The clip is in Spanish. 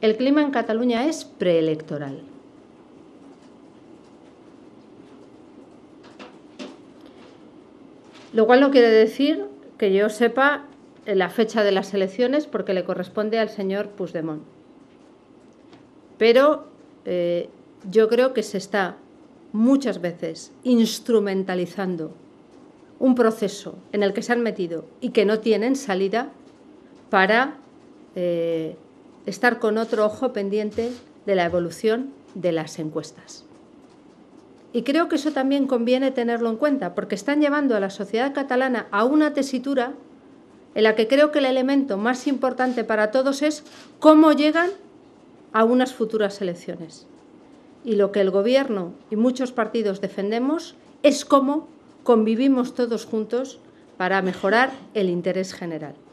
El clima en Cataluña es preelectoral. Lo cual no quiere decir que yo sepa eh, la fecha de las elecciones porque le corresponde al señor Puigdemont. Pero eh, yo creo que se está muchas veces instrumentalizando un proceso en el que se han metido y que no tienen salida para eh, estar con otro ojo pendiente de la evolución de las encuestas. Y creo que eso también conviene tenerlo en cuenta, porque están llevando a la sociedad catalana a una tesitura en la que creo que el elemento más importante para todos es cómo llegan a unas futuras elecciones. Y lo que el Gobierno y muchos partidos defendemos es cómo convivimos todos juntos para mejorar el interés general.